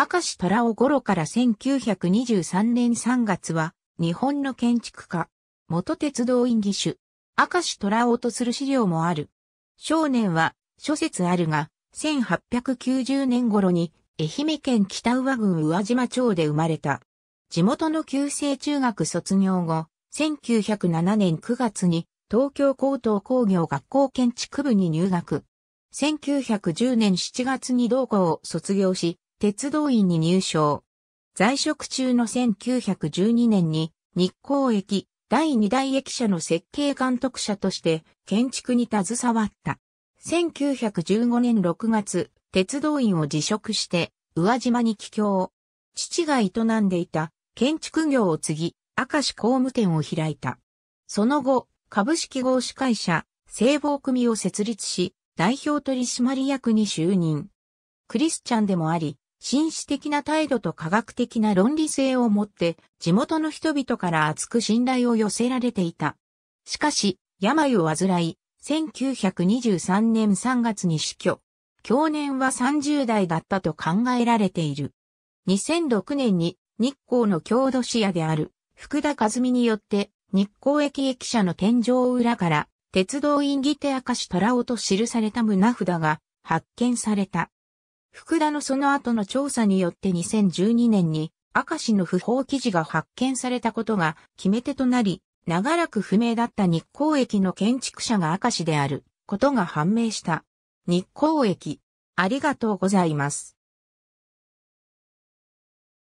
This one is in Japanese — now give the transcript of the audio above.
明石虎尾頃から1923年3月は、日本の建築家、元鉄道院義手、明石虎尾とする資料もある。少年は、諸説あるが、1890年頃に、愛媛県北上郡宇和島町で生まれた。地元の旧制中学卒業後、1907年9月に東京高等工業学校建築部に入学。1910年7月に同校を卒業し、鉄道院に入省。在職中の1912年に日光駅第2代駅舎の設計監督者として建築に携わった。1915年6月、鉄道院を辞職して宇和島に帰郷。父が営んでいた建築業を継ぎ、明石工務店を開いた。その後、株式合資会社、聖望組を設立し、代表取締役に就任。クリスチャンでもあり、紳士的な態度と科学的な論理性をもって地元の人々から厚く信頼を寄せられていた。しかし、病を患い、1923年3月に死去。去年は30代だったと考えられている。2006年に日光の郷土視野である福田和美によって日光駅駅舎の天井裏から鉄道院議手明石虎夫と記された胸札が発見された。福田のその後の調査によって2012年に赤市の不法記事が発見されたことが決め手となり、長らく不明だった日光駅の建築者が赤市であることが判明した。日光駅、ありがとうございます。